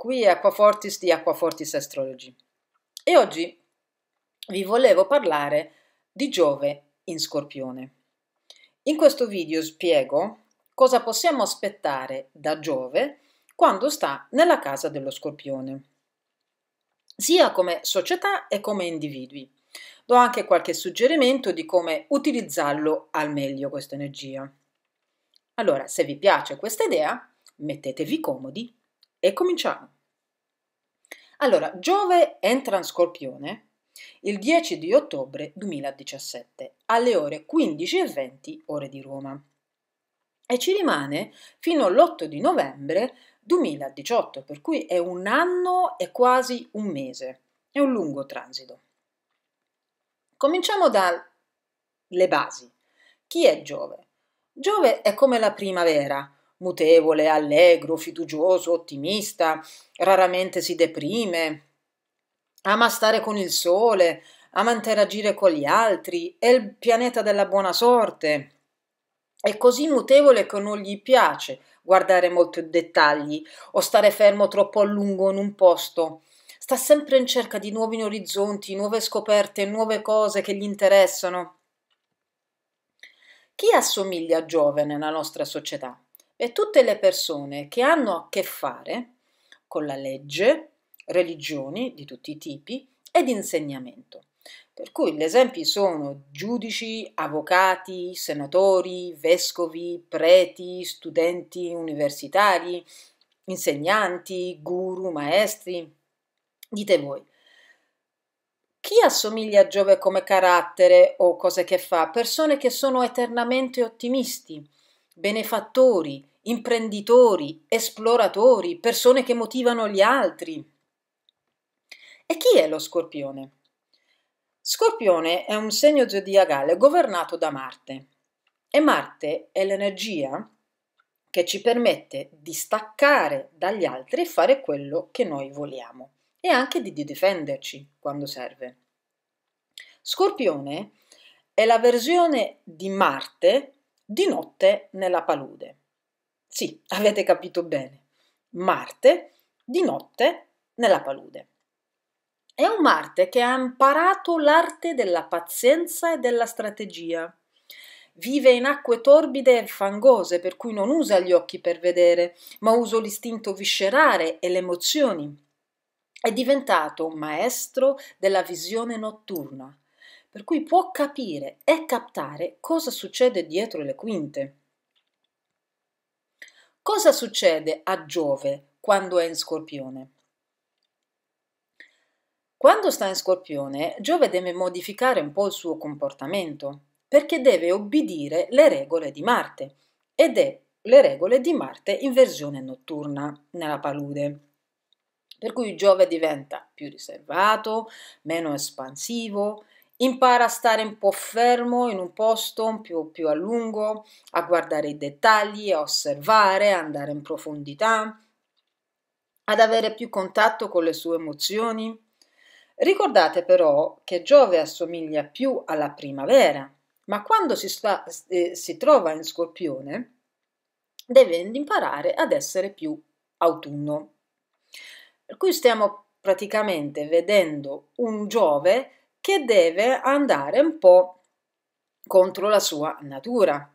Qui è Aquafortis di Aquafortis Astrology. E oggi vi volevo parlare di Giove in Scorpione. In questo video spiego cosa possiamo aspettare da Giove quando sta nella casa dello Scorpione, sia come società e come individui. Do anche qualche suggerimento di come utilizzarlo al meglio questa energia. Allora, se vi piace questa idea, mettetevi comodi e cominciamo. Allora, Giove entra in Scorpione il 10 di ottobre 2017 alle ore 15.20 ore di Roma e ci rimane fino all'8 di novembre 2018, per cui è un anno e quasi un mese, è un lungo transito. Cominciamo dalle basi. Chi è Giove? Giove è come la primavera, mutevole, allegro, fiducioso, ottimista, raramente si deprime, ama stare con il sole, ama interagire con gli altri, è il pianeta della buona sorte. È così mutevole che non gli piace guardare molti dettagli o stare fermo troppo a lungo in un posto. Sta sempre in cerca di nuovi orizzonti, nuove scoperte, nuove cose che gli interessano. Chi assomiglia a Giove nella nostra società? e tutte le persone che hanno a che fare con la legge, religioni di tutti i tipi ed insegnamento. Per cui gli esempi sono giudici, avvocati, senatori, vescovi, preti, studenti universitari, insegnanti, guru, maestri. Dite voi, chi assomiglia a Giove come carattere o cose che fa? Persone che sono eternamente ottimisti, benefattori, imprenditori, esploratori, persone che motivano gli altri. E chi è lo scorpione? Scorpione è un segno zodiacale governato da Marte e Marte è l'energia che ci permette di staccare dagli altri e fare quello che noi vogliamo e anche di difenderci quando serve. Scorpione è la versione di Marte di notte nella palude. Sì, avete capito bene. Marte di notte nella palude. È un Marte che ha imparato l'arte della pazienza e della strategia. Vive in acque torbide e fangose, per cui non usa gli occhi per vedere, ma usa l'istinto viscerale e le emozioni. È diventato un maestro della visione notturna, per cui può capire e captare cosa succede dietro le quinte. Cosa succede a Giove quando è in Scorpione? Quando sta in Scorpione, Giove deve modificare un po' il suo comportamento, perché deve obbedire le regole di Marte, ed è le regole di Marte in versione notturna nella palude. Per cui Giove diventa più riservato, meno espansivo, Impara a stare un po' fermo in un posto più, più a lungo, a guardare i dettagli, a osservare, a andare in profondità, ad avere più contatto con le sue emozioni. Ricordate però che Giove assomiglia più alla primavera, ma quando si, sta, eh, si trova in Scorpione deve imparare ad essere più autunno. Per cui stiamo praticamente vedendo un Giove che che deve andare un po' contro la sua natura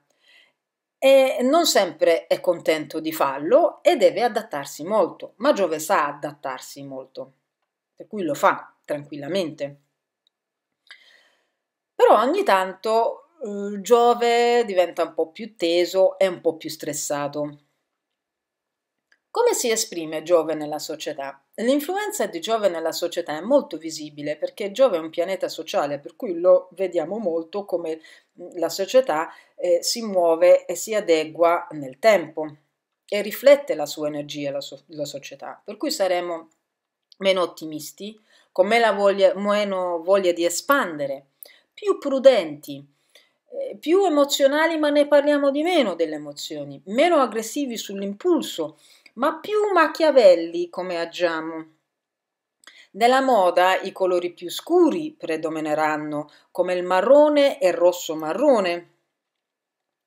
e non sempre è contento di farlo e deve adattarsi molto, ma Giove sa adattarsi molto, per cui lo fa tranquillamente. Però ogni tanto eh, Giove diventa un po' più teso e un po' più stressato. Come si esprime Giove nella società? L'influenza di Giove nella società è molto visibile perché Giove è un pianeta sociale, per cui lo vediamo molto come mm, la società eh, si muove e si adegua nel tempo e riflette la sua energia, la, so la società. Per cui saremo meno ottimisti, con voglia, meno voglia di espandere, più prudenti, eh, più emozionali, ma ne parliamo di meno delle emozioni, meno aggressivi sull'impulso ma più Machiavelli come agiamo. Nella moda i colori più scuri predomineranno, come il marrone e il rosso marrone.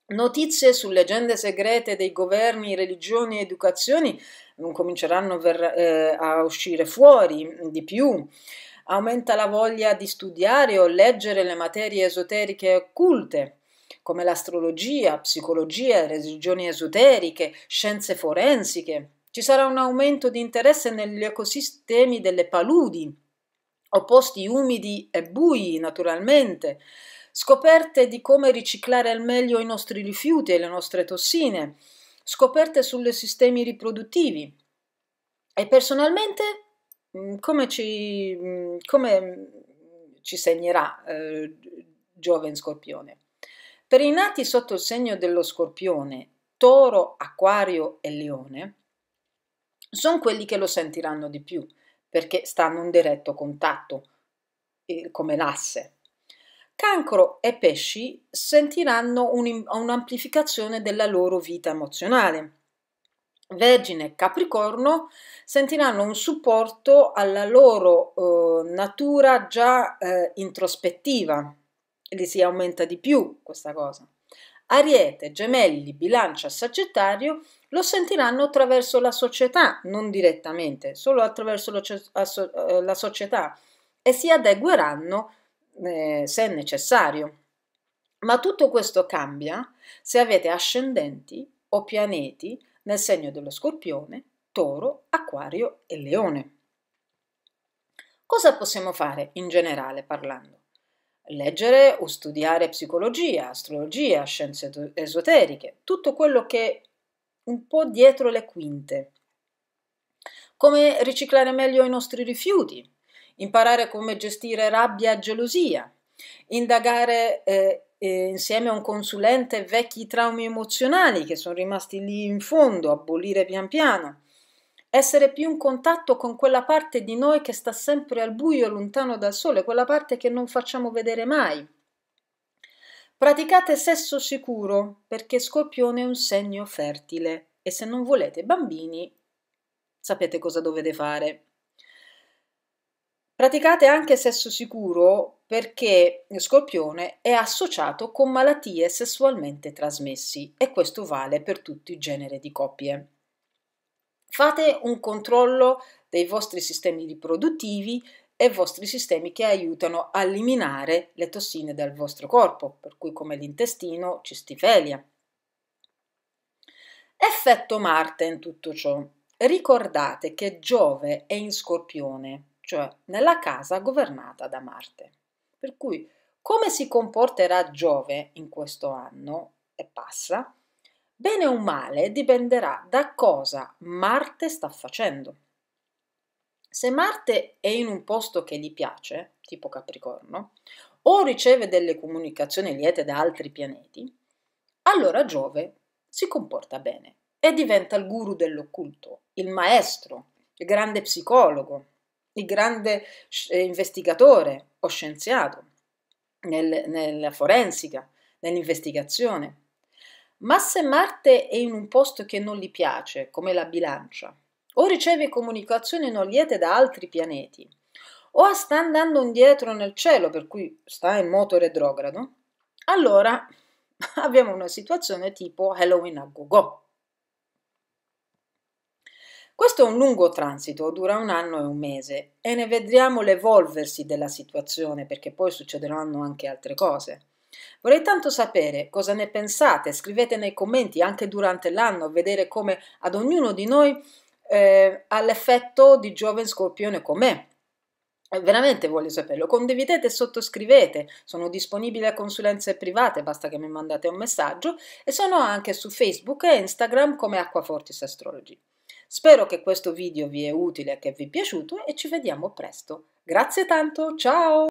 Notizie su leggende segrete dei governi, religioni e educazioni mm, cominceranno ver, eh, a uscire fuori mm, di più. Aumenta la voglia di studiare o leggere le materie esoteriche e occulte come l'astrologia, psicologia, religioni esoteriche, scienze forensiche. Ci sarà un aumento di interesse negli ecosistemi delle paludi, o posti umidi e bui, naturalmente, scoperte di come riciclare al meglio i nostri rifiuti e le nostre tossine, scoperte sui sistemi riproduttivi. E personalmente, mm, come ci, mm, come ci segnerà eh, Giove in Scorpione? Per i nati sotto il segno dello scorpione, toro, acquario e leone, sono quelli che lo sentiranno di più, perché stanno in diretto contatto, come l'asse. Cancro e pesci sentiranno un'amplificazione della loro vita emozionale. Vergine e Capricorno sentiranno un supporto alla loro eh, natura già eh, introspettiva, li si aumenta di più questa cosa. Ariete, Gemelli, Bilancia, Sagittario lo sentiranno attraverso la società, non direttamente, solo attraverso la, eh, la società e si adegueranno eh, se necessario. Ma tutto questo cambia se avete ascendenti o pianeti nel segno dello scorpione, toro, acquario e leone. Cosa possiamo fare in generale parlando? leggere o studiare psicologia, astrologia, scienze esoteriche, tutto quello che è un po' dietro le quinte. Come riciclare meglio i nostri rifiuti, imparare come gestire rabbia e gelosia, indagare eh, eh insieme a un consulente vecchi traumi emozionali che sono rimasti lì in fondo, abolire pian piano, essere più in contatto con quella parte di noi che sta sempre al buio, lontano dal sole, quella parte che non facciamo vedere mai. Praticate sesso sicuro perché Scorpione è un segno fertile e se non volete bambini sapete cosa dovete fare. Praticate anche sesso sicuro perché Scorpione è associato con malattie sessualmente trasmessi e questo vale per tutti i generi di coppie. Fate un controllo dei vostri sistemi riproduttivi e vostri sistemi che aiutano a eliminare le tossine dal vostro corpo, per cui come l'intestino, cistifelia. Effetto Marte in tutto ciò. Ricordate che Giove è in Scorpione, cioè nella casa governata da Marte. Per cui come si comporterà Giove in questo anno e passa bene o male dipenderà da cosa Marte sta facendo. Se Marte è in un posto che gli piace, tipo Capricorno, o riceve delle comunicazioni liete da altri pianeti, allora Giove si comporta bene e diventa il guru dell'occulto, il maestro, il grande psicologo, il grande eh, investigatore o scienziato nel, nella forensica, nell'investigazione. Ma se Marte è in un posto che non gli piace, come la bilancia, o riceve comunicazioni non liete da altri pianeti, o sta andando indietro nel cielo, per cui sta in moto retrogrado, allora abbiamo una situazione tipo Halloween a go-go. Questo è un lungo transito, dura un anno e un mese e ne vedremo l'evolversi della situazione perché poi succederanno anche altre cose. Vorrei tanto sapere cosa ne pensate, scrivete nei commenti anche durante l'anno, vedere come ad ognuno di noi eh, ha l'effetto di giovane scorpione com'è. Eh, veramente voglio saperlo, condividete e sottoscrivete, sono disponibile a consulenze private, basta che mi mandate un messaggio e sono anche su Facebook e Instagram come Acquafortis Astrology. Spero che questo video vi è utile, che vi è piaciuto e ci vediamo presto. Grazie tanto, ciao!